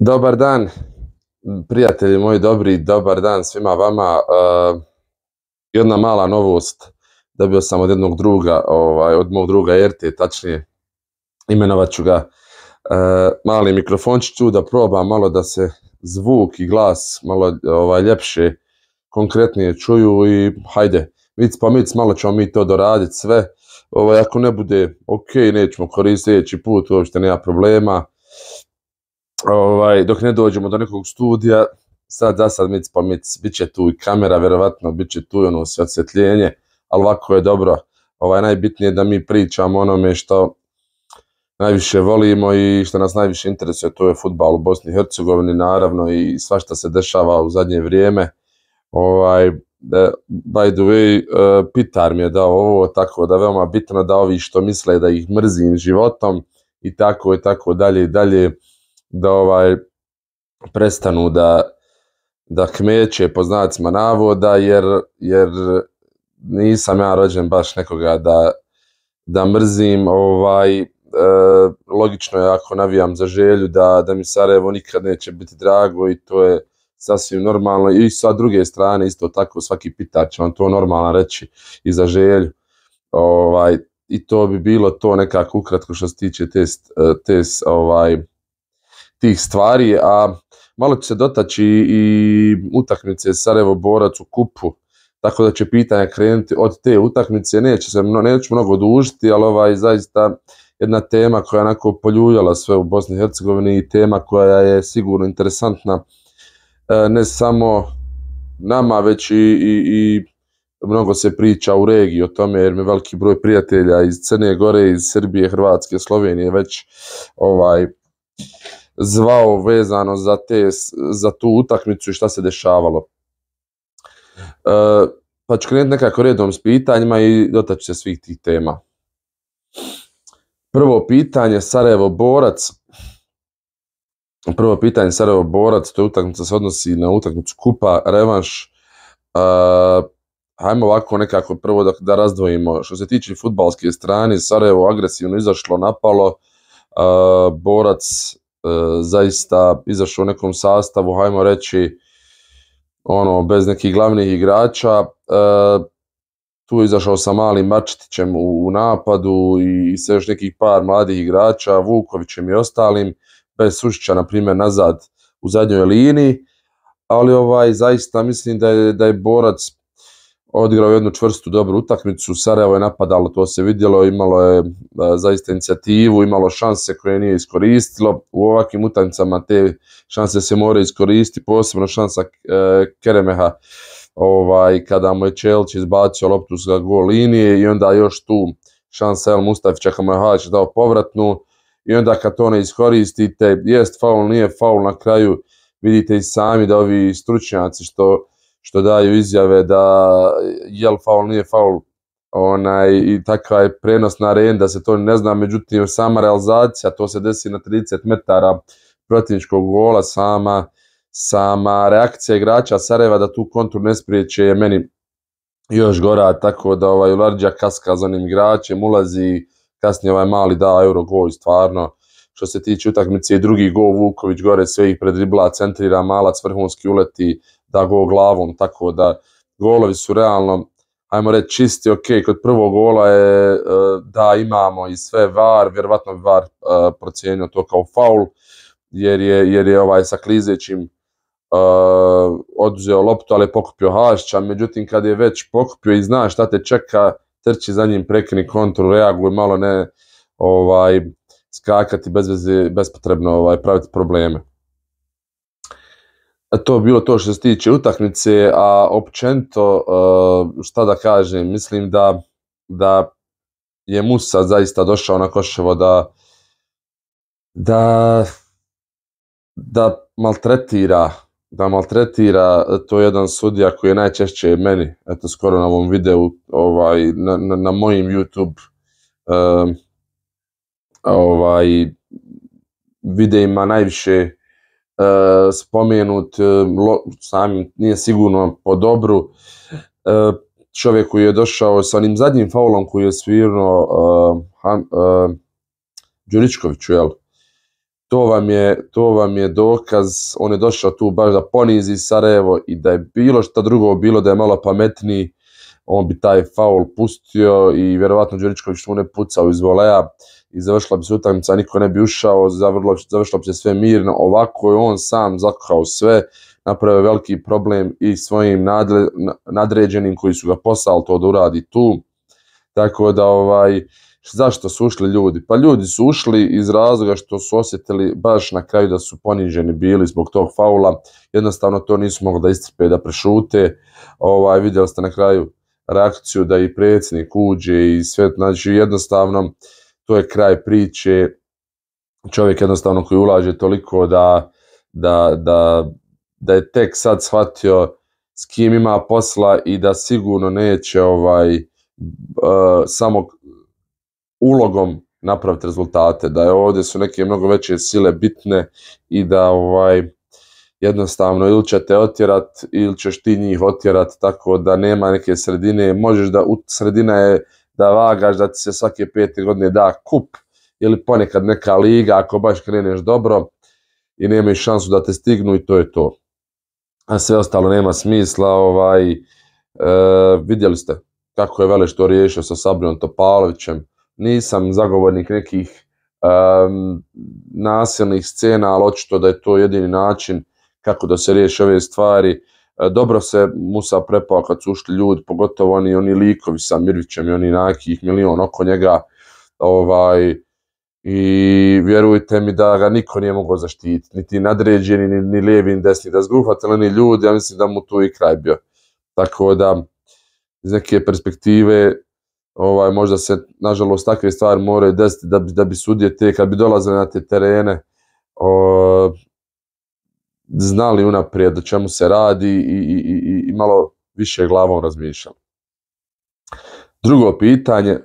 Dobar dan, prijatelji moji dobri, dobar dan svima vama. Uh, jedna mala novost, dobio sam od jednog druga, ovaj, od mog druga RT, tačnije, imenovat ću ga uh, mali mikrofončić tu da probam malo da se zvuk i glas malo ovaj, ljepše, konkretnije čuju i hajde, vic pa vic, malo ćemo mi to doraditi sve. Ovaj, ako ne bude ok, nećemo koristiti put, uopšte nema problema. Uh, ovaj, dok ne dođemo do nekog studija, sad za sad mic po mic, bit će tu i kamera, vjerovatno, bit će tu i ono sve osvjetljenje, ali ovako je dobro. Ovaj, najbitnije je da mi pričamo onome što najviše volimo i što nas najviše interesuje, to je futbal u Bosni i Hercegovini, naravno, i sva što se dešava u zadnje vrijeme. Ovaj, de, by the way, uh, Pitar mi je dao ovo, tako da veoma bitno da ovi što misle da ih mrzim životom i tako i tako dalje i dalje da ovaj prestanu da da kmeće po znacima navoda jer, jer nisam ja rođen baš nekoga da, da mrzim ovaj e, logično je ako navijam za želju da, da mi Sarajevo nikad neće biti drago i to je sasvim normalno i sa druge strane isto tako svaki pitač će vam to normalno reći i za želju ovaj, i to bi bilo to nekako ukratko što se tiče test, test ovaj, tih stvari, a malo ću se dotaći i utakmice Sarajevo Borac u kupu, tako da će pitanja krenuti od te utakmice, neće se, neću mnogo dužiti, ali ovaj zaista jedna tema koja je onako poljuljala sve u Bosni i Hercegovini i tema koja je sigurno interesantna e, ne samo nama, već i, i, i mnogo se priča u regiji o tome jer mi je veliki broj prijatelja iz Crne Gore, iz Srbije, Hrvatske, Slovenije već ovaj zvao vezano za, te, za tu utakmicu i šta se dešavalo. E, pa ću krenuti nekako redom s pitanjima i dotaći se svih tih tema. Prvo pitanje, Sarajevo borac. Prvo pitanje, Sarajevo borac, to je utakmica, se odnosi na utakmicu kupa, revanš. E, hajmo ovako nekako prvo da, da razdvojimo. Što se tiče futbalske strane, Sarajevo agresivno izašlo, napalo. E, borac E, zaista izašao u nekom sastavu, hajmo reći, ono, bez nekih glavnih igrača. E, tu je izašao sa malim Mačetićem u, u napadu i, i sa još nekih par mladih igrača, Vukovićem i ostalim, bez Sušića, na primjer, nazad u zadnjoj liniji. Ali ovaj zaista mislim da je, da je Borac odigrao jednu čvrstu dobru utakmicu, Sarajevo je napadalo, to se vidjelo, imalo je e, zaista inicijativu, imalo šanse koje nije iskoristilo, u ovakvim utakmicama te šanse se more iskoristiti, posebno šansa e, Keremeha, ovaj, kada mu je Čelić izbacio loptu sa gol linije i onda još tu šansa El Mustafića, kada mu je Halić dao povratnu, i onda kad to ne iskoristite, jest faul, nije faul na kraju, vidite i sami da ovi stručnjaci što što daju izjave da je li faul, nije faul, onaj, i takva je prenos na arenda, se to ne zna, međutim, sama realizacija, to se desi na 30 metara protivničkog gola, sama, sama reakcija igrača Sarajeva da tu kontur ne spriječe je meni još gora, tako da ovaj Larđa kaska za njim igračem, ulazi kasnije ovaj mali da euro gol, stvarno, što se tiče utakmice i drugi gol Vuković gore sve ih predribla, centrira malac, vrhunski uleti, da go glavom, tako da golovi su realno, ajmo reći, čisti, ok, kod prvog gola je e, da imamo i sve var, vjerovatno var e, procijenio to kao faul, jer je, jer je ovaj sa klizećim Uh, oduzeo loptu, ali je pokupio Hašća, međutim kad je već pokupio i zna šta te čeka, trči za njim, prekini kontru, reaguje malo ne ovaj skakati bez veze, bespotrebno ovaj, praviti probleme. To je bilo to što se tiče utakmice, a općento, e, šta da kažem, mislim da, da je Musa zaista došao na Koševo da, da, da maltretira da maltretira e, to je jedan sudija koji je najčešće meni eto skoro na ovom videu ovaj na na, na mojim YouTube um, ovaj videima najviše uh, E, spomenut, e, lo, sam nije sigurno po dobru. E, čovjek koji je došao sa onim zadnjim faulom koji je svirno uh, e, Han, uh, Đuričkoviću, jel? To vam, je, to vam je dokaz, on je došao tu baš da ponizi Sarajevo i da je bilo šta drugo bilo, da je malo pametniji, on bi taj faul pustio i vjerovatno Đuričković tu ne pucao iz voleja. Uh, i završila bi se utakmica, niko ne bi ušao, završilo, završilo bi se sve mirno, ovako je on sam zakao sve, napravio veliki problem i svojim nadre, nadređenim koji su ga poslali to da uradi tu, tako da ovaj, zašto su ušli ljudi? Pa ljudi su ušli iz razloga što su osjetili baš na kraju da su poniženi bili zbog tog faula, jednostavno to nisu mogli da istrpe, da prešute, ovaj, vidjeli ste na kraju reakciju da i predsjednik uđe i sve, znači jednostavno, to je kraj priče. Čovjek jednostavno koji ulaže toliko da, da, da, da je tek sad shvatio s kim ima posla i da sigurno neće ovaj e, samo ulogom napraviti rezultate, da je ovdje su neke mnogo veće sile bitne i da ovaj jednostavno ili će te otjerat ili ćeš ti njih otjerat tako da nema neke sredine, možeš da sredina je da vagaš da ti se svake pete godine da kup ili ponekad neka liga ako baš kreneš dobro i nemaš šansu da te stignu i to je to. A sve ostalo nema smisla, ovaj, e, vidjeli ste kako je Veleš to riješio sa Sabrijom Topalovićem. Nisam zagovornik nekih e, nasilnih scena, ali očito da je to jedini način kako da se riješi ove stvari. E, E, dobro se Musa prepao kad su ušli ljudi, pogotovo oni, oni likovi sa Mirvićem i oni Nakih, milion oko njega, ovaj, i vjerujte mi da ga niko nije mogao zaštititi, niti nadređeni, ni, ni lijevi, ni desni, da zguhvate oni ljudi, ja mislim da mu tu i kraj bio. Tako da, iz neke perspektive, ovaj možda se nažalost takve stvari moraju desiti da bi da bi sudje te kad bi dolazile na te terene o, znali unaprijed o čemu se radi i, i, i, i malo više glavom razmišljali. Drugo pitanje,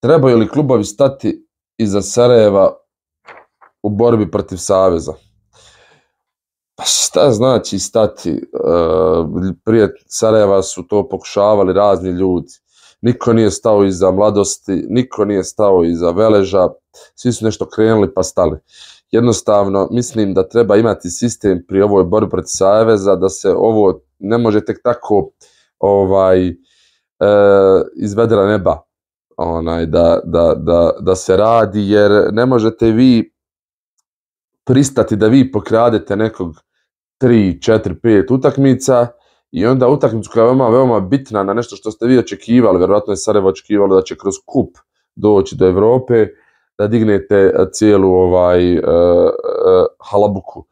trebaju li klubovi stati iza Sarajeva u borbi protiv Saveza? Pa šta znači stati? E, prije Sarajeva su to pokušavali razni ljudi. Niko nije stao iza mladosti, niko nije stao iza veleža, svi su nešto krenuli pa stali. Uh, jednostavno mislim da treba imati sistem pri ovoj borbi protiv Saveza da se ovo ne može tek tako ovaj e, izvedela neba onaj da, da, da, da se radi jer ne možete vi pristati da vi pokradete nekog 3, 4, 5 utakmica i onda utakmicu koja je veoma, veoma bitna na nešto što ste vi očekivali, vjerojatno je Sarajevo očekivalo da će kroz kup doći do Evrope, da dignete eh, cijelu ovaj uh, uh, halabuku.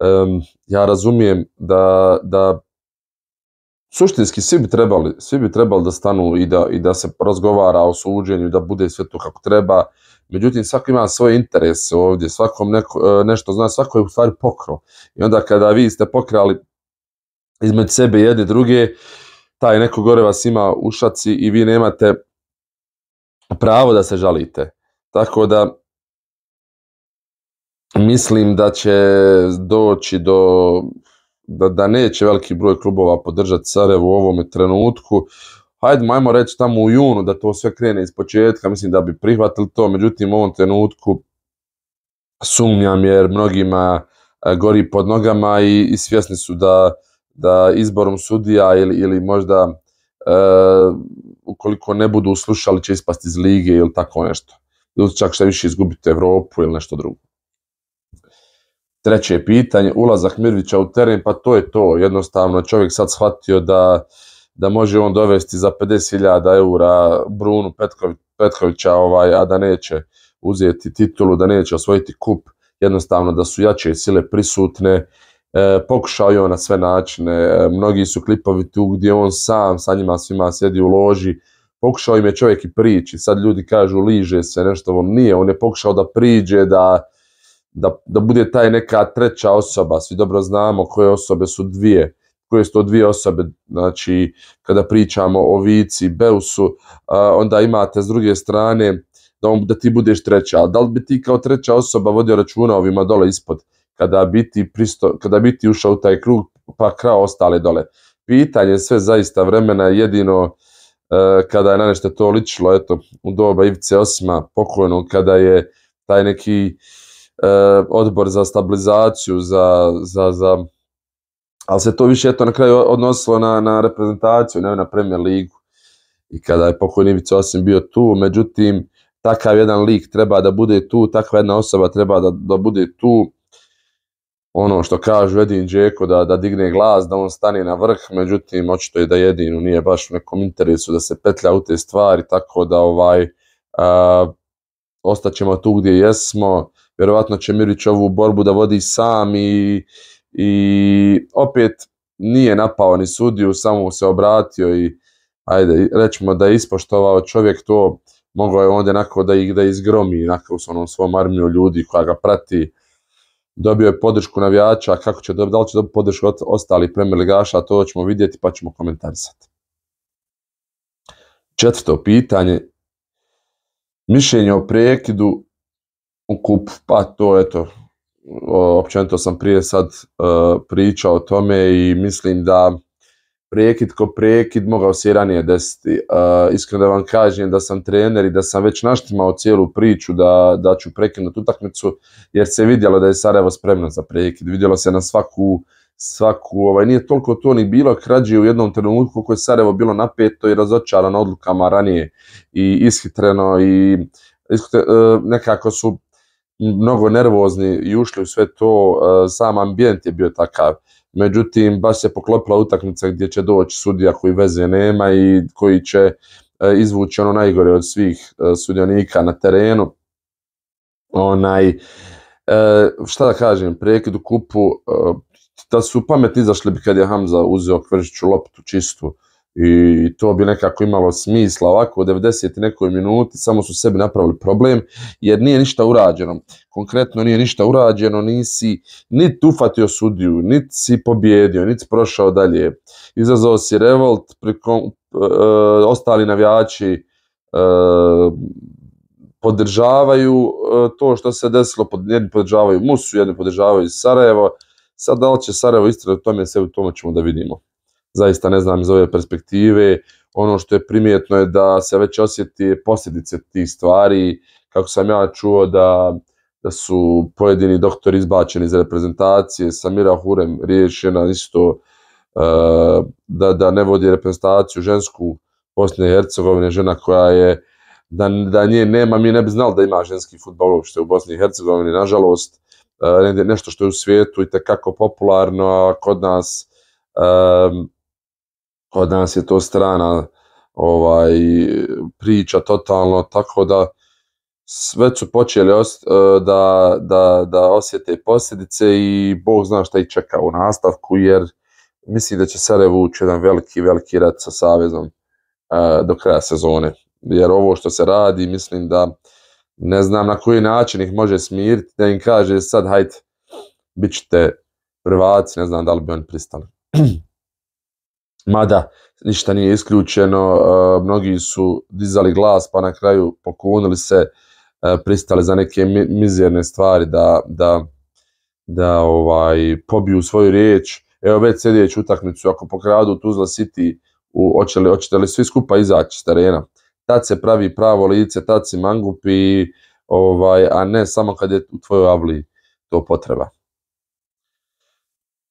Um, ja razumijem da, da suštinski svi bi trebali, svi bi trebali da stanu i da, i da se razgovara o suđenju, da bude sve to kako treba. Međutim, svako ima svoje interese ovdje, svakom neko, nešto zna, svako je u stvari pokro. I onda kada vi ste pokrali između sebe jedne druge, taj neko gore vas ima ušaci i vi nemate pravo da se žalite. Tako da mislim da će doći do da, da neće veliki broj klubova podržati Sarajevo u ovome trenutku. Hajde, majmo reći tamo u junu da to sve krene iz početka, mislim da bi prihvatili to, međutim u ovom trenutku sumnjam jer mnogima e, gori pod nogama i, i svjesni su da, da izborom sudija ili, ili možda e, ukoliko ne budu uslušali će ispasti iz lige ili tako nešto ili čak šta više izgubiti Evropu ili nešto drugo. Treće pitanje, ulazak Mirvića u teren, pa to je to, jednostavno čovjek sad shvatio da, da može on dovesti za 50.000 eura Brunu Petković, Petkovića, ovaj, a da neće uzeti titulu, da neće osvojiti kup, jednostavno da su jače sile prisutne, e, pokušao je on na sve načine, e, mnogi su klipovi tu gdje on sam sa njima svima sjedi u loži, pokušao im je čovjek i prići. Sad ljudi kažu liže se, nešto on nije. On je pokušao da priđe, da, da, da bude taj neka treća osoba. Svi dobro znamo koje osobe su dvije. Koje su to dvije osobe, znači, kada pričamo o Vici i Beusu, a, onda imate s druge strane da, on, da ti budeš treća. Da li bi ti kao treća osoba vodio računa ovima dole ispod? kada biti pristo, kada biti ušao u taj krug pa krao ostale dole pitanje sve zaista vremena jedino uh, e, kada je nanešte to ličilo, eto, u doba Ivice Osima pokojnog, kada je taj neki e, odbor za stabilizaciju, za, za, za ali se to više eto na kraju odnosilo na, na reprezentaciju, ne na premier ligu. I kada je pokojni Ivica Osim bio tu, međutim, takav jedan lik treba da bude tu, takva jedna osoba treba da, da bude tu, ono što kažu Edin Džeko da, da digne glas, da on stane na vrh, međutim, očito je da jedinu nije baš u nekom interesu da se petlja u te stvari, tako da ovaj a, ostaćemo tu gdje jesmo, vjerovatno će Mirić ovu borbu da vodi sam i, i opet nije napao ni sudiju, samo se obratio i ajde, rećemo da je ispoštovao čovjek to, mogao je onda nako da ih da izgromi nako s onom svom armiju ljudi koja ga prati, dobio je podršku navijača, a kako će dobiti, da li će dobiti podršku od ostalih premier ligaša, to ćemo vidjeti pa ćemo komentarisati. Četvrto pitanje, mišljenje o prekidu u kup, pa to eto, općenito sam prije sad uh, pričao o tome i mislim da prekid ko prekid mogao se i ranije desiti. Uh, iskreno da vam kažem da sam trener i da sam već naštimao cijelu priču da, da ću prekinuti utakmicu, jer se vidjelo da je Sarajevo spremno za prekid. Vidjelo se na svaku, svaku ovaj, nije toliko to ni bilo krađe u jednom trenutku koje je Sarajevo bilo napeto i razočarano odlukama ranije i ishitreno i ishitre, uh, nekako su mnogo nervozni i ušli u sve to, uh, sam ambijent je bio takav. Uh, međutim, baš se poklopila utakmica gdje će doći sudija koji veze nema i koji će e, izvući ono najgore od svih e, sudionika na terenu. Onaj, e, šta da kažem, prekid u kupu, da su pametni izašli bi kad je Hamza uzeo Kvržiću loptu čistu, i to bi nekako imalo smisla ovako u 90. nekoj minuti samo su sebi napravili problem jer nije ništa urađeno konkretno nije ništa urađeno nisi niti ufatio sudiju niti si pobjedio niti si prošao dalje izazvao si revolt preko, e, ostali navijači e, podržavaju e, to što se desilo pod, jedni podržavaju Musu jedni podržavaju Sarajevo sad da li će Sarajevo istrati u tome sve u tome ćemo da vidimo zaista ne znam iz ove perspektive. Ono što je primjetno je da se već osjeti posljedice tih stvari, kako sam ja čuo da, da su pojedini doktori izbačeni iz reprezentacije, Samira Hurem riješena isto e, da, da ne vodi reprezentaciju žensku Bosne i Hercegovine, žena koja je, da, da nje nema, mi ne bi znali da ima ženski futbol uopšte u Bosni i Hercegovini, nažalost, e, nešto što je u svijetu i tekako popularno, a kod nas e, kod nas je to strana ovaj priča totalno tako da sve su počeli os, e, da, da, da osjete posljedice i Bog zna šta ih čeka u nastavku jer misli da će Sarajevo ući jedan veliki, veliki rad sa Savezom e, do kraja sezone. Jer ovo što se radi, mislim da ne znam na koji način ih može smiriti, da im kaže sad hajde, bit ćete prvaci, ne znam da li bi oni pristali. Mada, ništa nije isključeno, e, mnogi su dizali glas pa na kraju pokunili se, e, pristali za neke mizerne stvari da, da, da ovaj pobiju svoju riječ. Evo već sljedeću utakmicu, ako pokradu Tuzla City, u, hoćete, li, hoćete li svi skupa izaći s terena? Tad se pravi pravo lice, tad si mangupi, ovaj, a ne samo kad je u tvojoj avliji to potreba.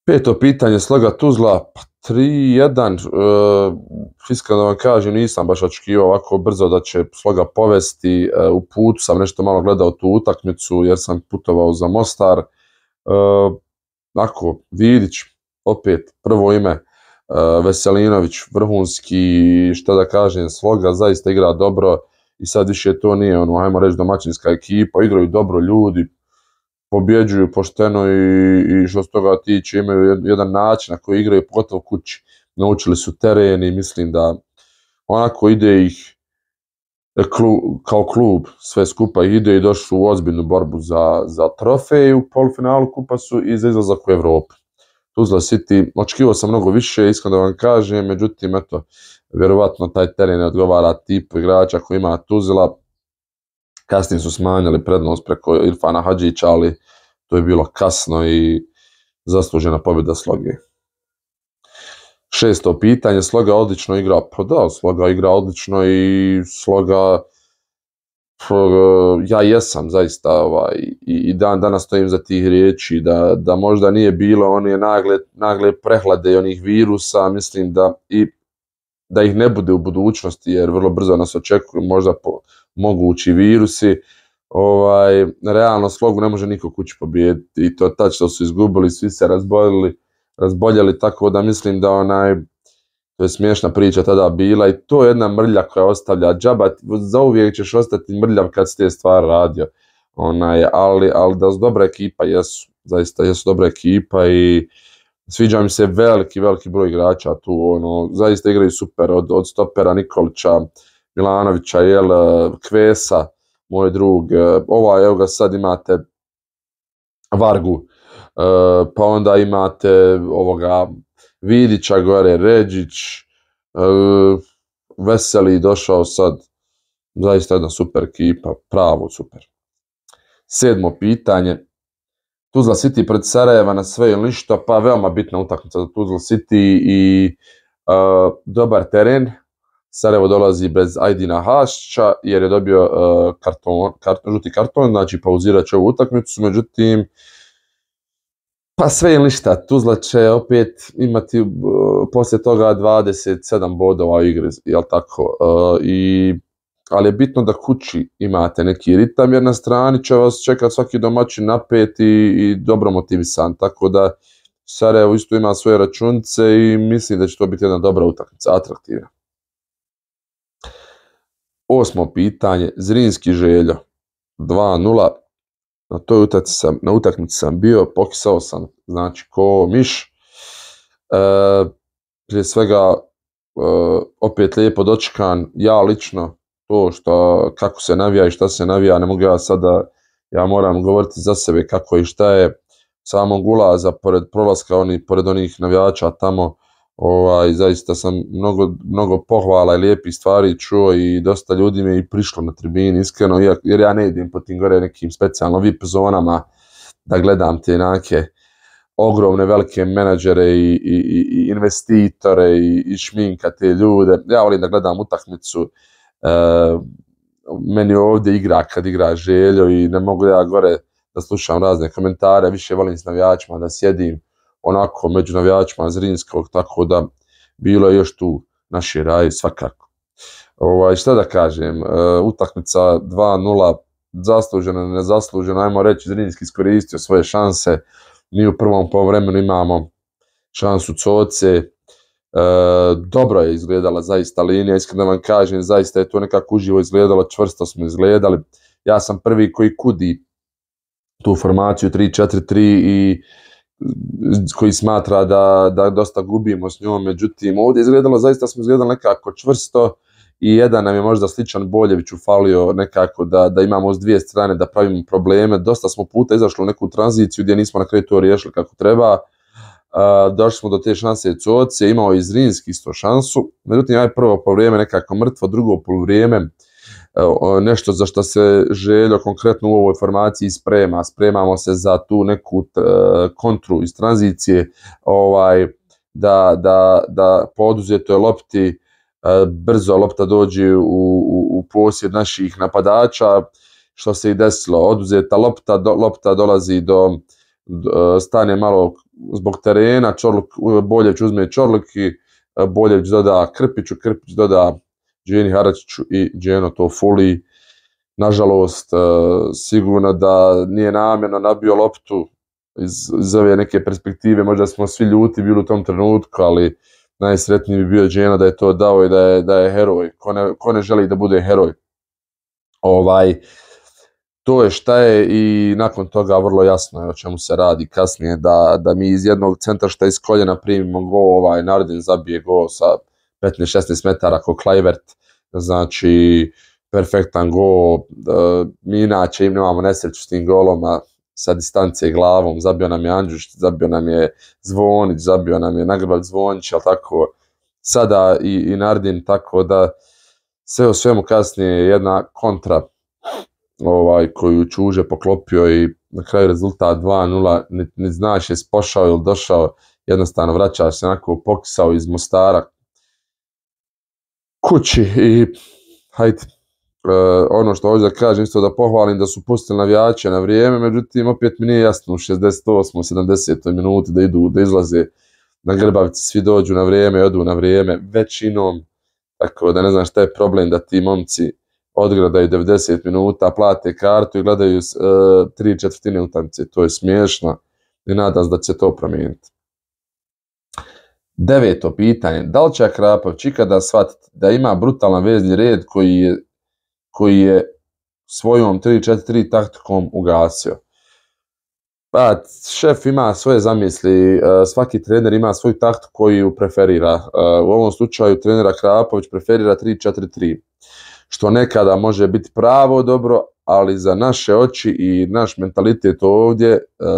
Peto pitanje, sloga Tuzla, 3-1, pa e, fiskalno vam kažem, nisam baš očekivao ovako brzo da će sloga povesti, e, u putu sam nešto malo gledao tu utakmicu jer sam putovao za Mostar, e, ako Vidić, opet prvo ime, e, Veselinović, Vrhunski, šta da kažem, sloga zaista igra dobro i sad više to nije, ono, ajmo reći domaćinska ekipa, igraju dobro ljudi, pobjeđuju pošteno i, i što s toga tiče imaju jedan način na koji igraju pogotovo kući. Naučili su teren i mislim da onako ide ih klu, kao klub sve skupa ide i došli u ozbiljnu borbu za, za trofej u polufinalu kupa su i za izlazak u Evropu. Tuzla City, očekivao sam mnogo više, iskreno da vam kažem, međutim, eto, vjerovatno taj teren ne odgovara tipu igrača koji ima Tuzla, kasnije su smanjili prednost preko Irfana Hadžića, ali to je bilo kasno i zaslužena pobjeda Sloge. Šesto pitanje, Sloga odlično igra, pa da, Sloga igra odlično i Sloga, ja jesam zaista ovaj, i dan danas stojim za tih riječi da, da možda nije bilo on je nagle, nagle prehlade onih virusa mislim da i da ih ne bude u budućnosti jer vrlo brzo nas očekuju možda po, mogući virusi. Ovaj, realno slogu ne može niko kući pobijediti i to tač što su izgubili, svi se razboljeli, razboljeli tako da mislim da onaj to je smiješna priča tada bila i to je jedna mrlja koja ostavlja džaba, zauvijek ćeš ostati mrljav kad si te stvari radio onaj, ali, ali da su dobra ekipa jesu, zaista jesu dobra ekipa i sviđa mi se veliki, veliki broj igrača tu, ono, zaista igraju super od, od stopera Nikolića, uh, Milanovića, jel, e, Kvesa, moj drug, e, ovaj, evo ga, sad imate Vargu, e, pa onda imate ovoga Vidića gore, Ređić, e, Veseli došao sad, zaista jedna super ekipa, pravo super. Sedmo pitanje, Tuzla City pred Sarajeva na sve ili ništa, pa veoma bitna utakmica za Tuzla City i e, dobar teren, Sarajevo dolazi bez Ajdina Hašća jer je dobio uh, karton, karton, žuti karton, znači pauzirat će ovu utakmicu, međutim, pa sve je ništa, Tuzla će opet imati uh, poslije toga 27 bodova igre, jel tako, uh, i ali je bitno da kući imate neki ritam jer na strani će vas čekati svaki domaćin napet i, i dobro motivisan, tako da Sarajevo isto ima svoje računice i mislim da će to biti jedna dobra utakmica, atraktivna. Osmo pitanje, Zrinski željo, 2-0, na toj utakmici sam, na utakmici sam bio, pokisao sam, znači ko miš. E, prije svega, e, opet lijepo dočekan, ja lično, to što, kako se navija i šta se navija, ne mogu ja sada, ja moram govoriti za sebe kako i šta je, samog ulaza, pored prolaska, oni, pored onih navijača tamo, ovaj, zaista sam mnogo, mnogo pohvala i lijepih stvari čuo i dosta ljudi me i prišlo na tribini, iskreno, jer ja ne idem po tim gore nekim specijalno VIP zonama da gledam te neke ogromne velike menadžere i, i, i investitore i, i šminka te ljude. Ja volim da gledam utakmicu, e, meni ovdje igra kad igra željo i ne mogu da ja gore da slušam razne komentare, više volim s navijačima da sjedim, onako među navijačima Zrinskog, tako da bilo je još tu naše raje svakako. Ovaj, šta da kažem, e, utakmica 2-0, zasluženo, nezasluženo, ajmo reći, Zrinski iskoristio svoje šanse, mi u prvom povremenu imamo šansu coce, E, dobro je izgledala zaista linija, iskreno vam kažem, zaista je to nekako uživo izgledalo, čvrsto smo izgledali. Ja sam prvi koji kudi tu formaciju 3-4-3 i e, koji smatra da, da dosta gubimo s njom, međutim ovdje izgledalo, zaista smo izgledali nekako čvrsto i jedan nam je možda sličan Boljević ufalio nekako da, da imamo s dvije strane da pravimo probleme, dosta smo puta izašli u neku tranziciju gdje nismo na kraju to riješili kako treba, došli smo do te šanse Coce, imao je Zrinski isto šansu, međutim ovaj prvo po vrijeme nekako mrtvo, drugo po vrijeme, nešto za što se željo konkretno u ovoj formaciji sprema, spremamo se za tu neku e, kontru iz tranzicije, ovaj, da, da, da poduzeto je lopti, e, brzo lopta dođe u, u, u posjed naših napadača, što se i desilo, oduzeta lopta, do, lopta dolazi do, do e, stane malo zbog terena, Čorluk, Boljević uzme Čorluk i Boljević doda Krpiću, Krpić doda Đeni Haračiću i Đeno Tofuli. Nažalost, e, sigurno da nije namjerno nabio loptu iz, iz ove neke perspektive, možda smo svi ljuti bili u tom trenutku, ali najsretniji bi bio Đeno da je to dao i da je, da je heroj. Ko ne, ko ne želi da bude heroj? Ovaj, to je šta je i nakon toga vrlo jasno je o čemu se radi kasnije da, da mi iz jednog centra šta iz koljena primimo go ovaj Nardin zabije go sa 15-16 metara ko Klajvert, znači perfektan go, e, mi inače im nemamo nesreću s tim golom, a sa distancije glavom, zabio nam je Andžušt, zabio nam je Zvonić, zabio nam je Nagrbal Zvonić, ali tako, sada i, i Nardin, tako da sve o svemu kasnije je jedna kontra ovaj, koju Čuže poklopio i na kraju rezultat 2-0, ne, ne znaš je spošao ili došao, jednostavno vraćaš se onako pokisao iz Mostara, kući i hajde, e, ono što hoću da kažem, isto da pohvalim da su pustili navijače na vrijeme, međutim, opet mi nije jasno u 68. 70. minuti da idu, da izlaze na grbavici, svi dođu na vrijeme, odu na vrijeme, većinom, tako da ne znam šta je problem da ti momci odgledaju 90 minuta, plate kartu i gledaju e, tri četvrtine utamice, to je smiješno i nadam se da će to promijeniti. Deveto pitanje, da li će Akrapović ikada shvatiti da ima brutalan vezni red koji je, koji je svojom 3-4-3 taktikom ugasio? Pa, šef ima svoje zamisli, e, svaki trener ima svoj taktik koji ju preferira. E, u ovom slučaju trener Akrapović preferira 3-4-3, što nekada može biti pravo dobro, ali za naše oči i naš mentalitet ovdje e, e,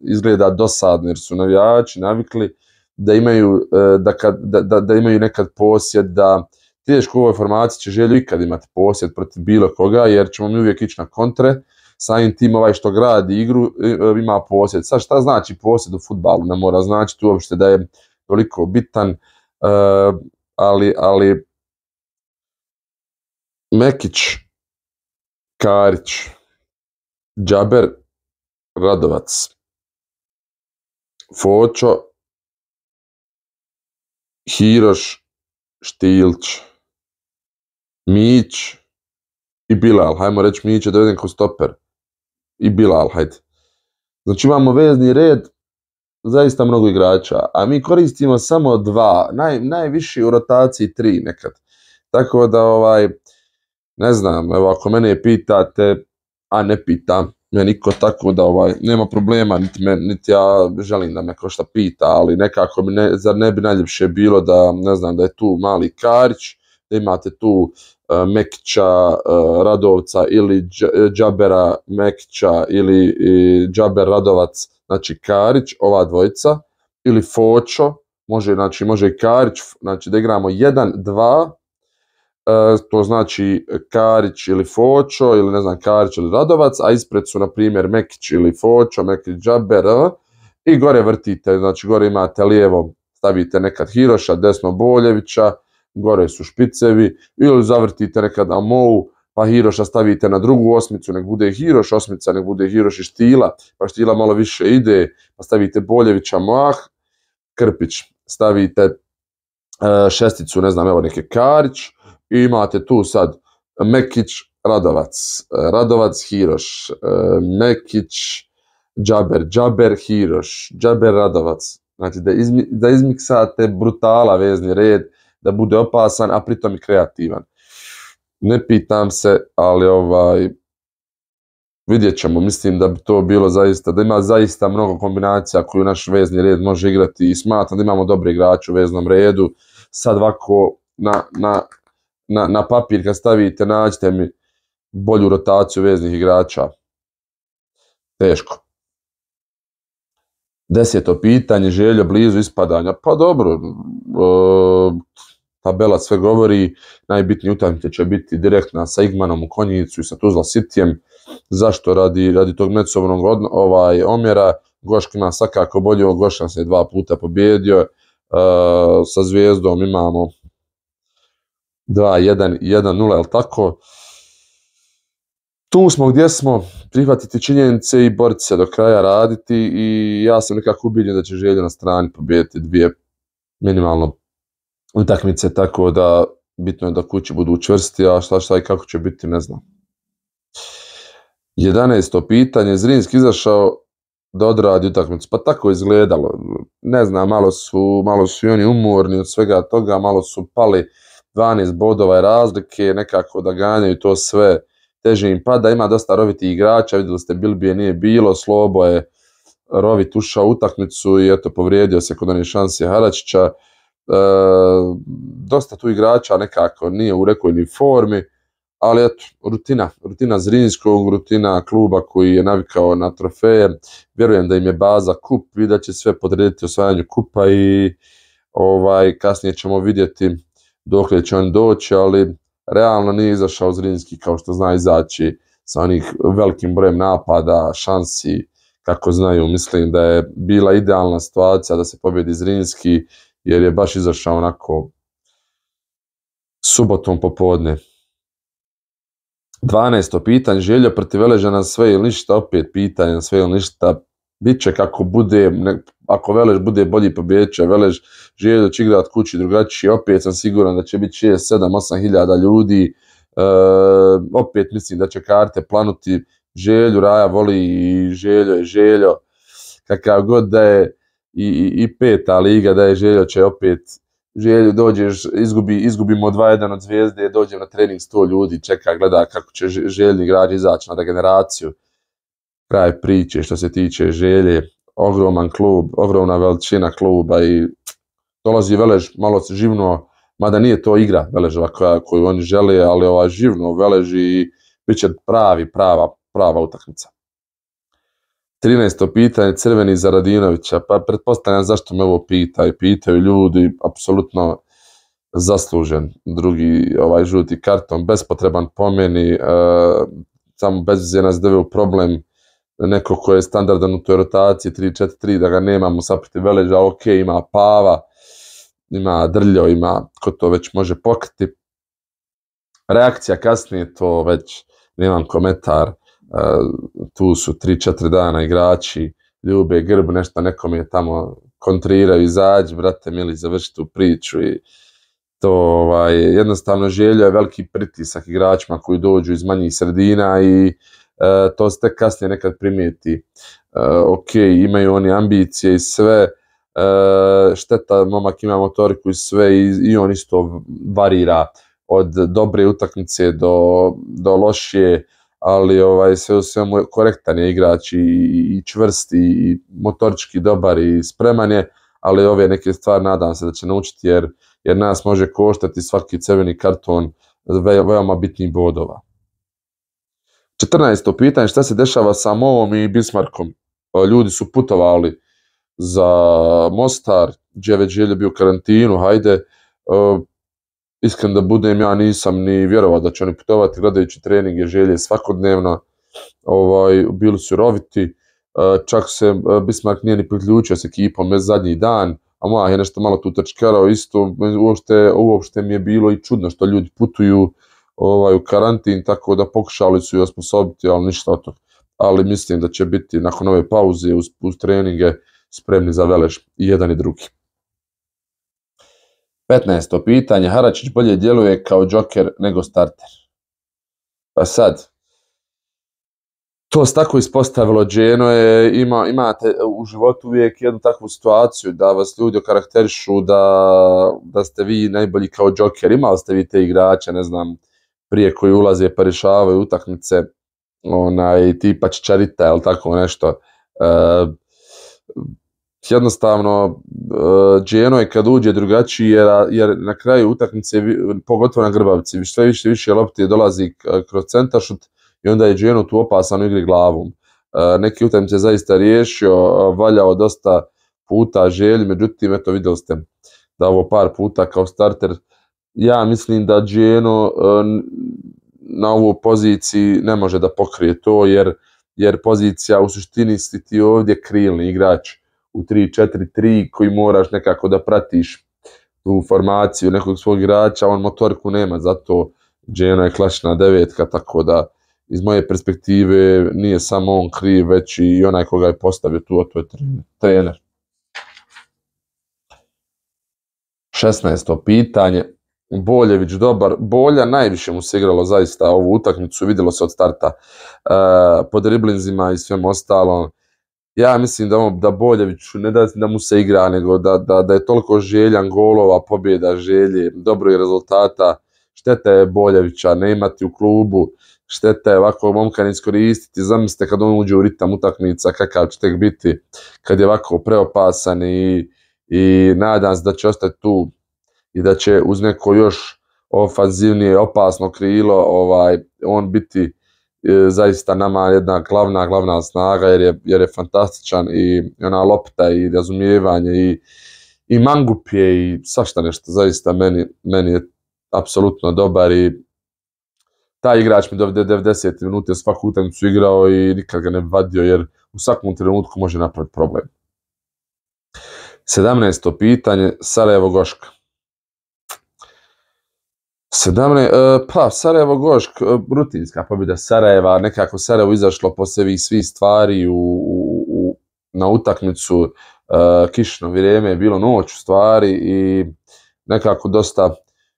izgleda dosadno jer su navijači navikli e, da imaju e, da, kad, da, da, da imaju nekad posjed da teško u ovoj formaciji će želju ikad imati posjed protiv bilo koga jer ćemo mi uvijek ići na kontre samim tim ovaj što gradi igru e, e, ima posjed. Sad šta znači posjed u futbalu? Ne mora značiti uopšte da je toliko bitan ali, ali Mekić Karić Džaber Radovac Fočo Hiroš, Štilć, Mić i Bilal. Hajmo reći Mić je doveden kao stoper. I Bilal, hajde. Znači imamo vezni red, zaista mnogo igrača, a mi koristimo samo dva, naj, najviše u rotaciji tri nekad. Tako da, ovaj, ne znam, evo, ako mene pitate, a ne pitam, me niko tako da ovaj nema problema niti me niti ja želim da me ko šta pita ali nekako mi ne zar ne bi najljepše bilo da ne znam da je tu mali Karić da imate tu uh, Mekića uh, Radovca ili e, Đabera Mekića ili Đaber Radovac znači Karić ova dvojica ili Fočo može znači može i Karić znači da igramo 1 2 E, to znači Karić ili Fočo, ili ne znam, Karić ili Radovac, a ispred su, na primjer, Mekić ili Fočo, Mekić Džaber, i gore vrtite, znači gore imate lijevo, stavite nekad Hiroša, desno Boljevića, gore su špicevi, ili zavrtite nekad Amou, pa Hiroša stavite na drugu osmicu, nek bude Hiroš osmica, nek bude Hiroš i Štila, pa Štila malo više ide, pa stavite Boljevića, Moah, Krpić, stavite e, šesticu, ne znam, evo neke Karić, i imate tu sad Mekić, Radovac, Radovac, Hiroš, e, Mekić, Džaber, Džaber, Hiroš, Džaber, Radovac. Znači da, izmi, da izmiksate brutala vezni red, da bude opasan, a pritom i kreativan. Ne pitam se, ali ovaj, vidjet ćemo, mislim da bi to bilo zaista, da ima zaista mnogo kombinacija koju naš vezni red može igrati i smatram da imamo dobri igrači u veznom redu, sad ovako na, na na, na papir kad stavite, nađite mi bolju rotaciju veznih igrača. Teško. Deseto pitanje, želja blizu ispadanja. Pa dobro, e, tabela sve govori, najbitnije utakmice će biti direktna sa Igmanom u Konjicu i sa Tuzla Cityjem. Zašto? Radi, radi tog medsobnog odno, ovaj, omjera. Goška ima svakako bolje, Goška se dva puta pobjedio. E, sa Zvijezdom imamo 2-1-1-0, jel tako? Tu smo gdje smo, prihvatiti činjenice i boriti se do kraja, raditi i ja sam nekako ubiljen da će želje na strani pobijediti dvije minimalno utakmice, tako da bitno je da kući budu učvrsti, a šta šta i kako će biti, ne znam. 11. pitanje, Zrinski izašao da odradi utakmicu, pa tako je izgledalo, ne znam, malo su, malo su i oni umorni od svega toga, malo su pali, 12 bodova razlike, nekako da ganjaju to sve teže im pada, ima dosta rovitih igrača, vidjeli ste Bilbije nije bilo, Slobo je rovit ušao utakmicu i eto povrijedio se kod onih šanse Haračića. E, dosta tu igrača nekako nije u rekojnim formi, ali eto, rutina, rutina Zrinjskog, rutina kluba koji je navikao na trofeje, vjerujem da im je baza kup i da će sve podrediti osvajanju kupa i ovaj kasnije ćemo vidjeti dok li će on doći, ali realno nije izašao Zrinski kao što zna izaći sa onih velikim brojem napada, šansi, kako znaju, mislim da je bila idealna situacija da se pobjedi Zrinski, jer je baš izašao onako subotom popodne. 12. pitanje, želja protiv Eležana sve ili ništa, opet pitanje sve ili ništa, bit će kako bude, ne, ako Velež bude bolji pobjeć, a Velež žele da će igrati kući drugačije, opet sam siguran da će biti 6-7-8 hiljada ljudi, e, opet mislim da će karte planuti, želju Raja voli i željo je željo, kakav god da je i, i, i peta liga da je željo će opet Želju dođeš, izgubi, izgubimo 2-1 od zvijezde, dođem na trening 100 ljudi, čeka, gleda kako će željni građ izaći na degeneraciju kraj priče što se tiče želje, ogroman klub, ogromna veličina kluba i dolazi Velež malo živno, mada nije to igra Veleževa koja, koju oni žele, ali ova živno Velež i bit će pravi, prava, prava utakmica. 13. pitanje, Crveni za Radinovića, pa pretpostavljam zašto me ovo pita i pitaju ljudi, apsolutno zaslužen drugi ovaj žuti karton, bespotreban pomeni, e, eh, samo bez zena se u problem, neko ko je standardan u toj rotaciji 3-4-3, da ga nemamo sa proti veleđa, ok, ima pava, ima drljo, ima ko to već može pokriti. Reakcija kasnije, to već nemam komentar, uh, tu su 3-4 dana igrači, ljube grb, nešto nekom je tamo kontriraju, izađ, brate, mili, završi tu priču i to ovaj, jednostavno želja je veliki pritisak igračima koji dođu iz manjih sredina i uh, E, to se tek kasnije nekad primijeti. Uh, ok, imaju oni ambicije i sve, uh, šteta, momak ima motoriku i sve i, i on isto varira od dobre utakmice do, do lošije, ali ovaj sve u svemu korektan je igrač i, i čvrsti i motorički dobar i spreman je, ali ove neke stvari nadam se da će naučiti jer, jer nas može koštati svaki crveni karton veoma bitnih bodova. 14. pitanje, šta se dešava sa Movom i Bismarkom? E, ljudi su putovali za Mostar, Đeveđ je bio u karantinu, hajde. E, Iskren da budem, ja nisam ni vjerovao da će oni putovati gledajući treninge želje svakodnevno. Ovaj, bili su roviti, e, čak se Bismark nije ni priključio s ekipom je zadnji dan, a moja je nešto malo tu trčkarao isto, uopšte, uopšte mi je bilo i čudno što ljudi putuju, uh, ovaj, u karantin, tako da pokušali su i osposobiti, ali ništa od toga. Ali mislim da će biti nakon ove pauze uz, uz treninge spremni za velež i jedan i drugi. 15. pitanje. Haračić bolje djeluje kao džoker nego starter. Pa sad, to se tako ispostavilo dženo je, ima, imate u životu uvijek jednu takvu situaciu da vas ljudi okarakterišu da, da ste vi najbolji kao džoker, imali ste vi te igrače, ne znam, prije koji ulaze pa rješavaju utakmice onaj tipa čičarita ili tako nešto e, jednostavno e, Dženo je kad uđe drugačiji jer, jer na kraju utakmice pogotovo na grbavci sve više više lopte dolazi kroz centašut i onda je Dženo tu opasan u igri glavom e, neki utakmice zaista riješio valjao dosta puta želj međutim eto vidjeli ste da ovo par puta kao starter e, ja mislim da Dženo e, na ovu poziciji ne može da pokrije to, jer, jer pozicija u suštini si ti ovdje krilni igrač u 3-4-3 koji moraš nekako da pratiš tu formaciju nekog svog igrača, on motorku nema, zato Dženo je klasična devetka, tako da iz moje perspektive nije samo on kriv, već i onaj koga je postavio tu, a to je trener. 16. pitanje, Boljević dobar, Bolja najviše mu se igralo zaista ovu utakmicu, vidjelo se od starta e, pod riblinzima i svem ostalom. Ja mislim da, da Boljević, ne da, da mu se igra, nego da, da, da je toliko željan golova, pobjeda, želje, dobrih rezultata. Šteta je Boljevića ne imati u klubu, šteta je ovako momka ne iskoristiti. Zamislite kad on uđe u ritam utakmica, kakav će tek biti kad je ovako preopasan i, i nadam se da će ostati tu i da će uz neko još ofanzivnije, opasno krilo, ovaj, on biti e, zaista nama jedna glavna, glavna snaga, jer je, jer je fantastičan i ona lopta i razumijevanje i, i mangup je i svašta nešto, zaista meni, meni je apsolutno dobar i taj igrač mi dovede 90 minuta svaku utakmicu igrao i nikad ga ne vadio jer u svakom trenutku može napraviti problem. 17. pitanje, Sarajevo Goška. Sedamne, uh, pa Sarajevo Gošk, uh, e, rutinska pobjeda Sarajeva, nekako Sarajevo izašlo po sebi svi stvari u, u, u, na utakmicu, uh, kišno vrijeme je bilo noć u stvari i nekako dosta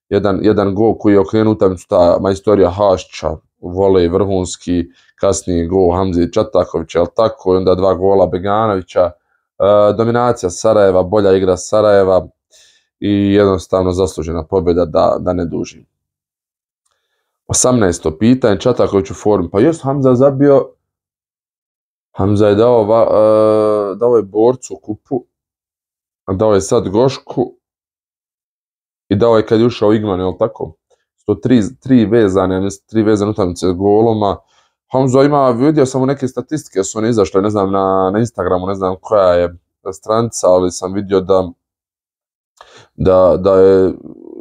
jedan, jedan go koji je okrenu utakmicu, ta majstorija Hašća, vole vrhunski, kasniji go Hamze Čatakovića, je tako, i onda dva gola Beganovića, uh, dominacija Sarajeva, bolja igra Sarajeva, i jednostavno zaslužena pobjeda da, da ne dužim. 18. pitanje, Čataković u formu. Pa jes Hamza zabio, Hamza je dao, va, e, dao je borcu kupu, dao je sad Gošku i dao je kad je ušao Igman, je li tako? To tri, tri vezane, tri vezane utamice goloma. Hamza ima, vidio sam u neke statistike, su one izašle, ne znam, na, na Instagramu, ne znam koja je stranica, ali sam vidio da da, da je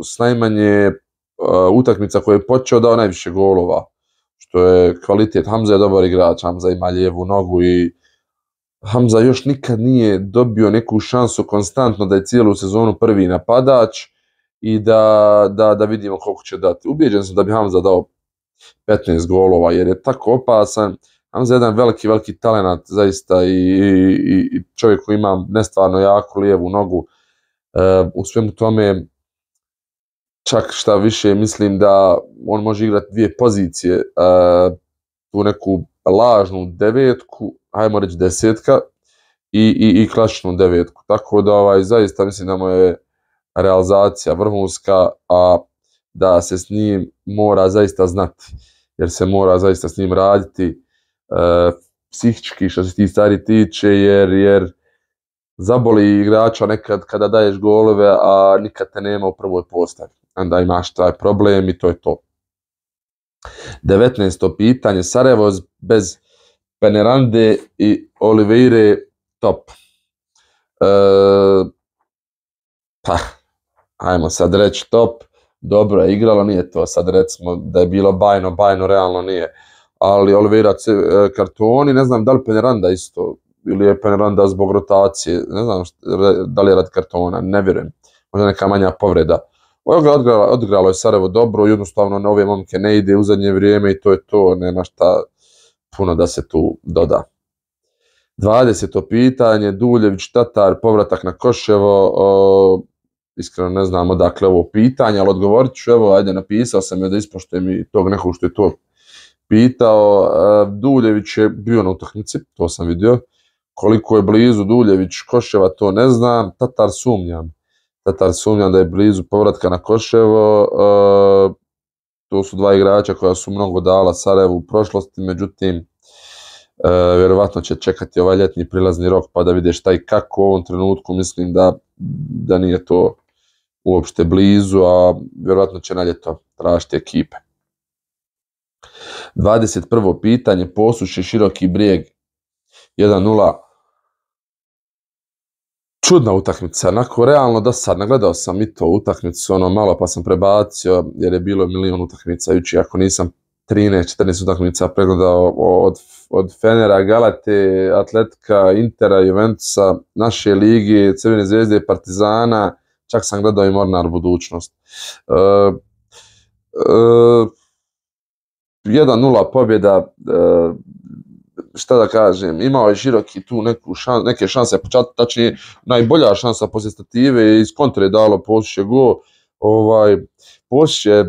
s najmanje uh, utakmica koje je počeo dao najviše golova, što je kvalitet. Hamza je dobar igrač, Hamza ima lijevu nogu i Hamza još nikad nije dobio neku šansu konstantno da je cijelu sezonu prvi napadač i da, da, da vidimo koliko će dati. Ubijeđen sam da bi Hamza dao 15 golova jer je tako opasan. Hamza je jedan veliki, veliki talenat zaista i, i, i čovjek koji ima nestvarno jaku lijevu nogu. Uh, u svemu tome čak šta više mislim da on može igrati dvije pozicije e, tu neku lažnu devetku ajmo reći desetka i, i, i klasičnu devetku tako da ovaj, zaista mislim da mu je realizacija vrhunska a da se s njim mora zaista znati jer se mora zaista s njim raditi e, psihički što se ti stari tiče jer jer e, zaboli igrača nekad kada daješ golove, a nikad te nema u prvoj postavi. Onda imaš taj problem i to je to. 19. pitanje, Sarajevo bez Penerande i Oliveire top. E, pa, ajmo sad reći top, dobro je igralo, nije to sad recimo da je bilo bajno, bajno, realno nije. Ali Oliveira e, kartoni, ne znam da li Peneranda isto ili je Peneranda zbog rotacije, ne znam šta, da li je rad kartona, ne vjerujem, možda neka manja povreda. Ovo odgralo, odgralo je Sarajevo dobro, jednostavno na ove momke ne ide u zadnje vrijeme i to je to, nema šta puno da se tu doda. 20. pitanje, Duljević, Tatar, povratak na Koševo, o, iskreno ne znam odakle ovo pitanje, ali odgovorit ću, evo, ajde, napisao sam je da ispoštujem i tog nekog što je to pitao, e, Duljević je bio na utakmici, to sam vidio, Koliko je blizu Duljević Koševa, to ne znam. Tatar sumnjam. Tatar sumnjam da je blizu povratka na Koševo. E, to su dva igrača koja su mnogo dala Sarajevu u prošlosti, međutim, e, vjerovatno će čekati ovaj ljetni prilazni rok pa da vide šta i kako u ovom trenutku. Mislim da, da nije to uopšte blizu, a vjerovatno će na ljeto tražiti ekipe. 21. pitanje, posuši široki brijeg čudna utakmica, onako realno da sad, nagledao sam i to utakmicu, ono malo pa sam prebacio, jer je bilo milion utakmica, jući ako nisam 13-14 utakmica pregledao od, od Fenera, Galate, Atletka, Intera, Juventusa, naše ligi, Crvene zvezde, Partizana, čak sam gledao i Mornar budućnost. E, e, 1-0 pobjeda, e, šta da kažem, imao je široki tu neku šan, neke šanse, pa tačnije najbolja šansa poslije stative je iz kontre dalo Pošiće go, ovaj, Pošiće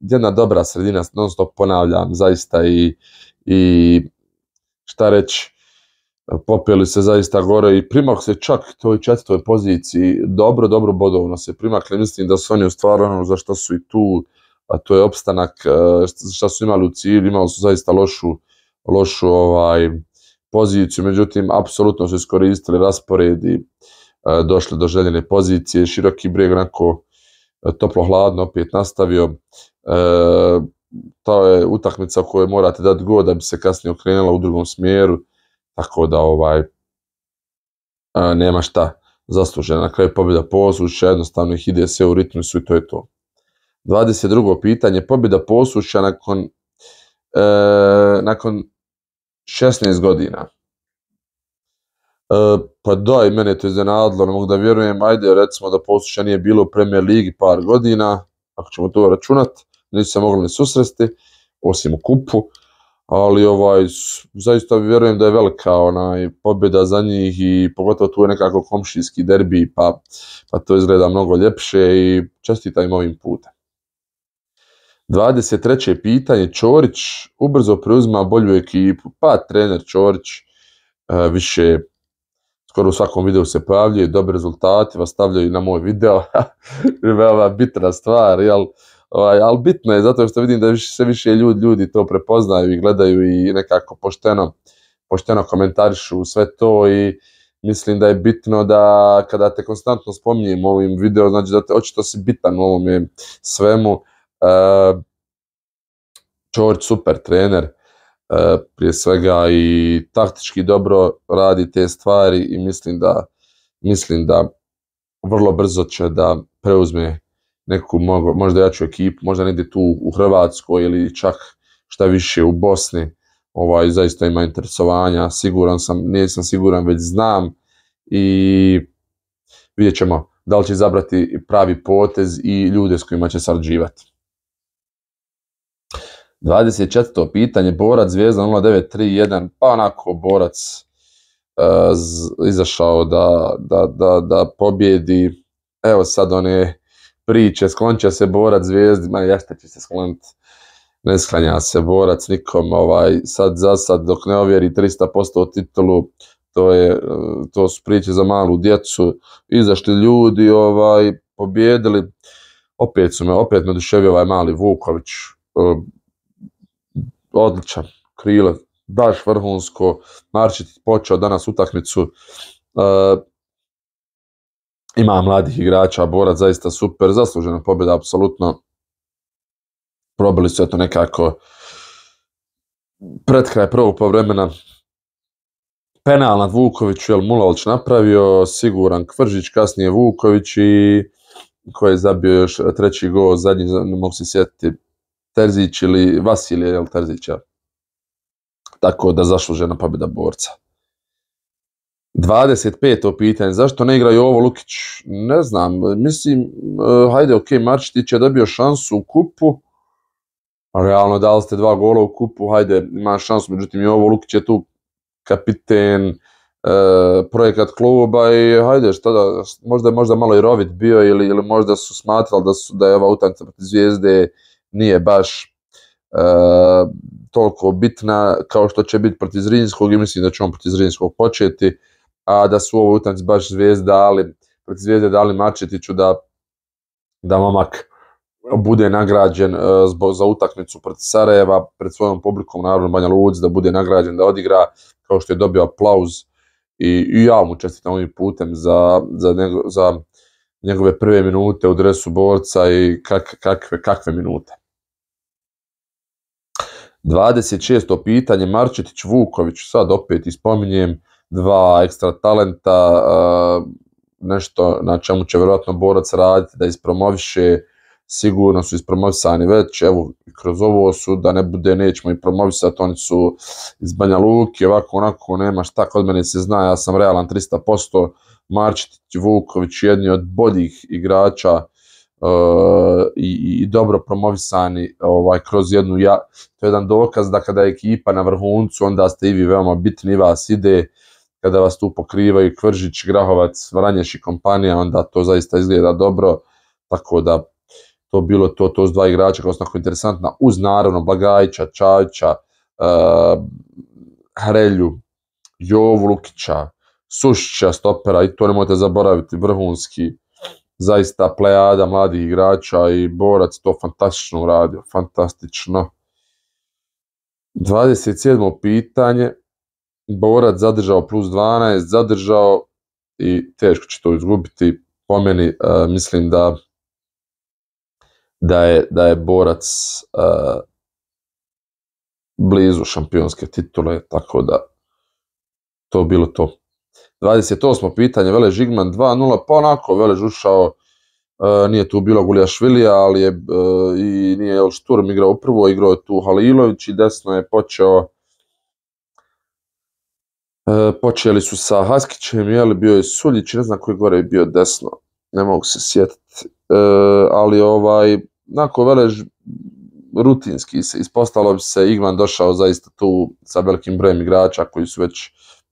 jedna dobra sredina, non stop ponavljam, zaista i, i šta reći, popeli se zaista gore i primak se čak toj četvrtoj poziciji dobro, dobro bodovno se primakli, mislim da su oni u stvarno za što su i tu, a to je opstanak, eh, šta su imali u cilju, imali su zaista lošu, lošu ovaj poziciju, međutim, apsolutno su iskoristili raspored i e, došli do željene pozicije, široki breg onako e, toplo-hladno opet nastavio. E, to je utakmica koju morate dati god da bi se kasnije okrenula u drugom smjeru, tako da ovaj e, nema šta zaslužena. Na kraju pobjeda posuća, jednostavno ih ide sve u ritmisu i to je to. 22. pitanje, pobjeda posuća nakon e, nakon 16 godina. E, pa da, i mene to je zanadlo, ne mogu da vjerujem, ajde, recimo da poslušan nije bilo u Premier Ligi par godina, ako ćemo to računat, nisu se mogli ni susresti, osim u kupu, ali ovaj, zaista vjerujem da je velika onaj, pobjeda za njih i pogotovo tu je nekako komšijski derbi, pa, pa to izgleda mnogo ljepše i čestitajmo ovim putem. 23. pitanje, Čorić ubrzo preuzima bolju ekipu, pa trener Čorić e, više skoro u svakom videu se pojavljuje, dobri rezultati, vas stavljaju na moj video, veoma bitna stvar, jel? Ovaj, ali bitno je zato što vidim da više, sve više ljudi, ljudi to prepoznaju i gledaju i nekako pošteno, pošteno komentarišu sve to i mislim da je bitno da kada te konstantno spominjem u ovim video, znači da te očito si bitan u ovom svemu, Čorć eh, super trener, eh, prije svega i taktički dobro radi te stvari i mislim da mislim da vrlo brzo će da preuzme neku možda jaču ekipu, možda negdje tu u Hrvatskoj ili čak šta više u Bosni, ovaj, zaista ima interesovanja, siguran sam, nisam siguran, već znam i vidjet ćemo da li će izabrati pravi potez i ljude s kojima će sarđivati. 24. pitanje, Borac Zvezda 0931, pa onako Borac e, z, izašao da, da, da, da pobjedi. Evo sad one priče, sklonća se Borac Zvezdi, ma jeste će se skloniti. Ne sklanja se Borac nikom, ovaj, sad za sad dok ne ovjeri 300% u titulu, to, je, e, to su priče za malu djecu. Izašli ljudi, ovaj, pobjedili, opet su me, opet me duševio ovaj mali Vuković, e, odličan krile, baš vrhunsko, Marčić počeo danas utakmicu, e, ima mladih igrača, Borac zaista super, zaslužena pobjeda, apsolutno, probali su eto nekako pred kraj prvog povremena, penal nad Vukoviću, jel Mulalić napravio, siguran Kvržić, kasnije Vuković i koji je zabio još treći gol, zadnji, ne mogu se sjetiti, Terzić ili Vasilije, jel Terzića. Tako da zašlo žena pobjeda borca. 25. pitanje, zašto ne igraju ovo Lukić? Ne znam, mislim, uh, hajde, ok, Marčić je dobio šansu u kupu, pa realno dali ste dva gola u kupu, hajde, ima šansu, međutim, i ovo Lukić je tu kapiten, e, projekat kluba i hajde šta da, možda je možda malo i rovit bio ili, ili možda su smatrali da su da je ova utanca protiv zvijezde nije baš e, toliko bitna kao što će biti protiv Zrinjskog i mislim da će on protiv Zrinjskog početi, a da su ovo utanci baš zvijezda, ali protiv zvijezde dali Mačetiću da da mamak bude nagrađen e, zbog za utakmicu protiv Sarajeva pred svojom publikom naravno Banja Luc da bude nagrađen da odigra kao što je dobio aplauz i, i ja mu čestitam ovim putem za za nego, za uh, njegove prve minute u dresu borca i kak, kakve, kakve minute. 26. pitanje, Marčetić Vuković, sad opet ispominjem, dva ekstra talenta, nešto na čemu će vjerojatno borac raditi, da ispromoviše, sigurno su ispromovisani već, evo, kroz ovo su, da ne bude, nećemo ih promovisati, oni su iz Banja Luki, ovako, onako, nema šta, kod mene se zna, ja sam realan 300%, Marčetić, Vuković, jedni od boljih igrača uh, i, i, i dobro promovisani ovaj, kroz jednu ja, to je jedan dokaz da kada je ekipa na vrhuncu, onda ste i vi veoma bitni i vas ide, kada vas tu pokrivaju Kvržić, Grahovac, Vranješ i kompanija, onda to zaista izgleda dobro, tako da to bilo to, to s dva igrača kao snako interesantna, uz naravno Blagajića, Čajića, uh, Hrelju, Jovu Lukića, uh, sušća stopera i to ne možete zaboraviti, vrhunski, zaista plejada mladih igrača i borac to fantastično uradio, fantastično. 27. pitanje, borac zadržao plus 12, zadržao i teško će to izgubiti, po meni uh, mislim da da je, da je borac uh, blizu šampionske titule, tako da to bilo to. 28. pitanje, Velež Žigman 2-0, pa onako Velež ušao, e, nije tu bilo Gulija Švilija, ali je, e, i nije El Šturm igrao prvo, igrao je tu Halilović i desno je počeo e, počeli su sa Haskićem, jeli bio je Suljić, ne znam koji gore je bio desno, ne mogu se sjetiti, e, ali ovaj, nakon Velež rutinski se, ispostalo bi se, Igman došao zaista tu sa velikim brojem igrača koji su već e,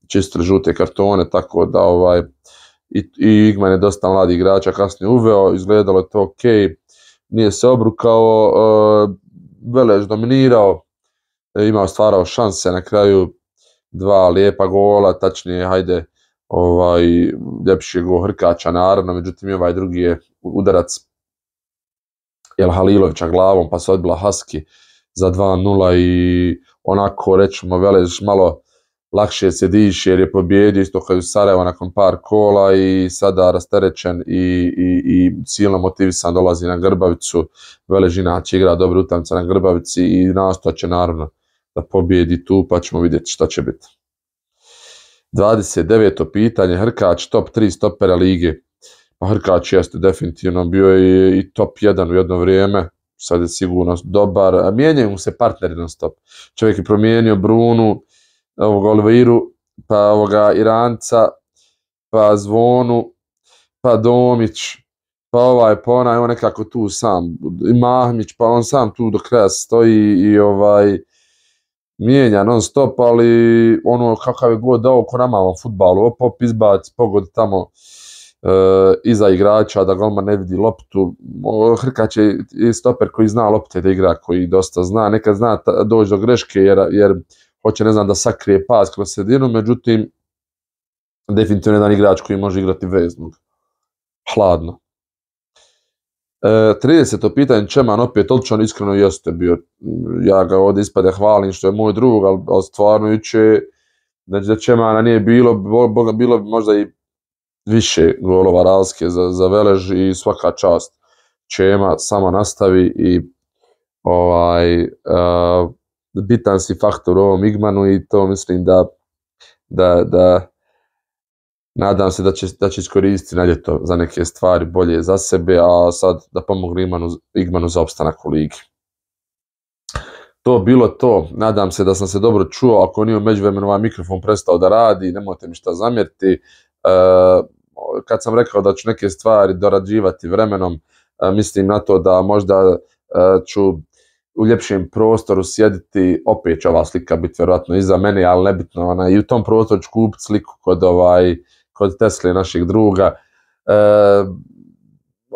čistre žute kartone, tako da ovaj i, i Igman je dosta mladi igrača kasnije uveo, izgledalo je to ok, nije se obrukao, uh, e, Velež dominirao, e, imao stvarao šanse na kraju, dva lijepa gola, tačnije, hajde, ovaj, ljepši go Hrkača, naravno, međutim, ovaj drugi je udarac El Halilovića glavom, pa se odbila Haski za 2-0 i onako, rećemo, Velež malo, lakše se diše jer je pobjedio isto kad je Sarajevo nakon par kola i sada rasterećen i, i, i silno motivisan dolazi na Grbavicu. Veležina će igra dobro utamca na Grbavici i nastoće naravno da pobjedi tu pa ćemo vidjeti šta će biti. 29. pitanje, Hrkač top 3 stopera lige. Pa Hrkač jeste definitivno bio i, i top 1 u jedno vrijeme, sad je sigurno dobar. Mijenjaju mu se partneri na stop. Čovjek je promijenio Brunu, ovoga Oliveiru, pa ovoga Iranca, pa Zvonu, pa Domić, pa ovaj, pa onaj, on nekako tu sam, i Mahmić, pa on sam tu do kraja stoji i ovaj, mijenja non stop, ali ono kakav je god dao ko nama futbalu, opop izbac, pogod tamo e, iza igrača da golman ne vidi loptu, o, Hrkać je stoper koji zna lopte da igra, koji dosta zna, nekad zna doći do greške jer, jer hoće ne znam da sakrije pas kroz sredinu, međutim definitivno jedan igrač koji može igrati veznog. Hladno. E, 30. pitanje, Čeman opet odličan, iskreno jeste bio. Ja ga ovdje ispade hvalim što je moj drug, ali, ali stvarno iće, znači da Čemana nije bilo, boga bilo bi možda i više golova razlike za, za Velež i svaka čast Čema samo nastavi i ovaj, uh, bitan si faktor u ovom Igmanu i to mislim da da, da nadam se da će, da će iskoristiti na ljeto za neke stvari bolje za sebe, a sad da pomogu Igmanu, Igmanu za opstanak u ligi. To bilo to, nadam se da sam se dobro čuo, ako nije umeđu vremenu ovaj mikrofon prestao da radi, nemojte mi šta zamjeriti. E, kad sam rekao da ću neke stvari dorađivati vremenom, e, mislim na to da možda e, ću u ljepšem prostoru sjediti, opet će ova slika biti vjerojatno iza mene, ali nebitno, ona, i u tom prostoru ću kupiti sliku kod, ovaj, kod Tesla našeg druga. E,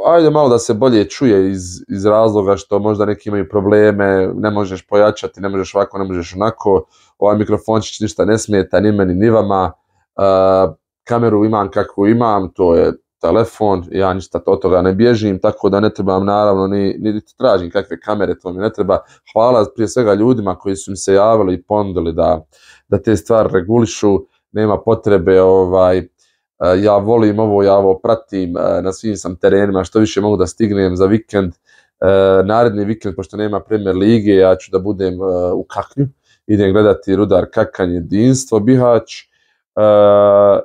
ajde malo da se bolje čuje iz, iz razloga što možda neki imaju probleme, ne možeš pojačati, ne možeš ovako, ne možeš onako, ovaj mikrofončić ništa ne smijeta ni meni ni vama, e, kameru imam kako imam, to je telefon, ja ništa od toga ne bježim, tako da ne trebam naravno ni, ni tražim kakve kamere, to mi ne treba. Hvala prije svega ljudima koji su mi se javili i pondili da, da te stvari regulišu, nema potrebe, ovaj, e, ja volim ovo, ja ovo pratim, e, na svim sam terenima, što više mogu da stignem za vikend, e, naredni vikend, pošto nema premier lige, ja ću da budem u kaknju, idem gledati Rudar Kakanj jedinstvo Bihać, E,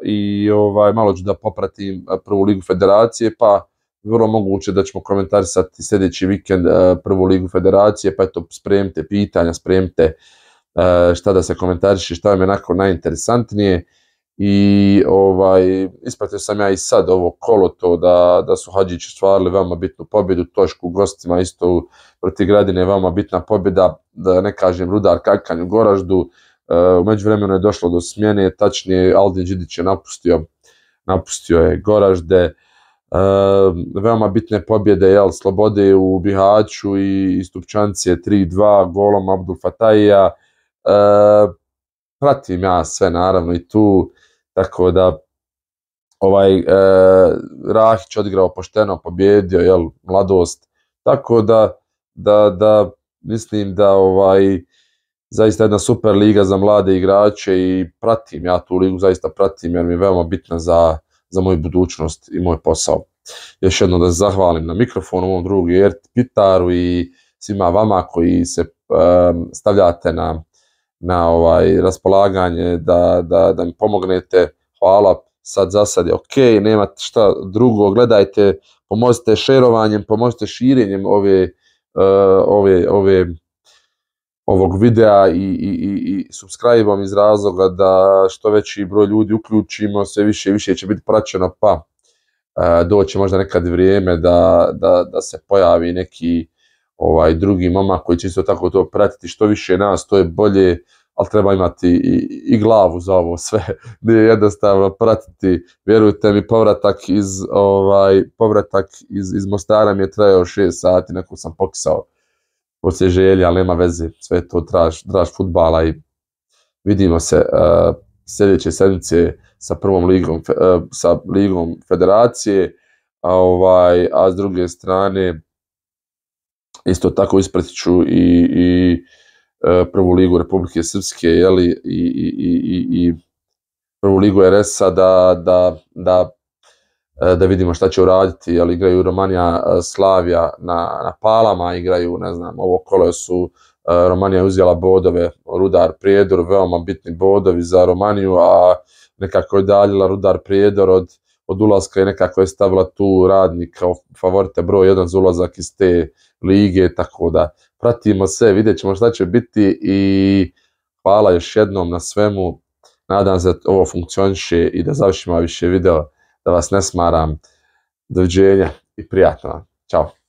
i ovaj, malo ću da popratim e, prvu ligu federacije, pa vrlo moguće da ćemo komentarisati sljedeći vikend e, prvu ligu federacije, pa eto, spremte pitanja, spremte šta da se komentariše, šta vam je nakon najinteresantnije. I ovaj, ispratio sam ja i sad ovo kolo to da, da su Hadžić stvarili veoma bitnu pobjedu, Tošku gostima isto u protiv gradine veoma bitna pobjeda, da ne kažem rudar kakanju Goraždu, uh, umeđu vremenu je došlo do smjene, tačnije Aldin Đidić je napustio, napustio je Goražde, e, veoma bitne pobjede, jel, Slobode u Bihaću i, i Stupčanci je 3-2, golom Abdul Fataija, e, pratim ja sve naravno i tu, tako da ovaj e, Rahić odigrao pošteno, pobjedio, jel, mladost, tako da, da, da, mislim da ovaj, e, zaista jedna super liga za mlade igrače i pratim ja tu ligu, zaista pratim jer mi je veoma bitna za, za moju budućnost i moj posao. Još jedno da se zahvalim na mikrofonu, ovom drugu jer Pitaru i svima vama koji se um, stavljate na, na ovaj raspolaganje da, da, da mi pomognete. Hvala, sad za sad je ok, nemate šta drugo, gledajte, pomozite šerovanjem, pomozite širenjem ove, uh, ove, ove ovog videa i, i, i, i subscribe-om iz razloga da što veći broj ljudi uključimo, sve više i više će biti praćeno, pa e, doće možda nekad vrijeme da, da, da se pojavi neki ovaj drugi momak koji će isto tako to pratiti što više nas, to je bolje, ali treba imati i, i glavu za ovo sve, nije jednostavno pratiti, vjerujte mi, povratak iz, ovaj, povratak iz, iz Mostara mi je trajao 6 sati, neko sam pokisao, poslije želje, ali nema veze, sve to draž, draž futbala i vidimo se uh, sljedeće sedmice sa prvom ligom, fe, uh, sa ligom federacije, a, ovaj, a s druge strane isto tako ispratiću i, i e, prvu ligu Republike Srpske jeli, i, i, i, i, i prvu ligu RS-a da, da, da E, da vidimo šta će uraditi, ali igraju Romanija e, Slavija na, na Palama, igraju, ne znam, ovo kole su, e, Romanija je uzjela bodove, Rudar Prijedor, veoma bitni bodovi za Romaniju, a nekako je daljila Rudar Prijedor od, od ulazka i nekako je stavila tu radnik kao favorite broj jedan za ulazak iz te lige, tako da pratimo se, vidjet ćemo šta će biti i hvala još jednom na svemu, nadam se da ovo funkcioniše i da završimo više videa da vas ne smaram. Doviđenja i prijatno. Ćao.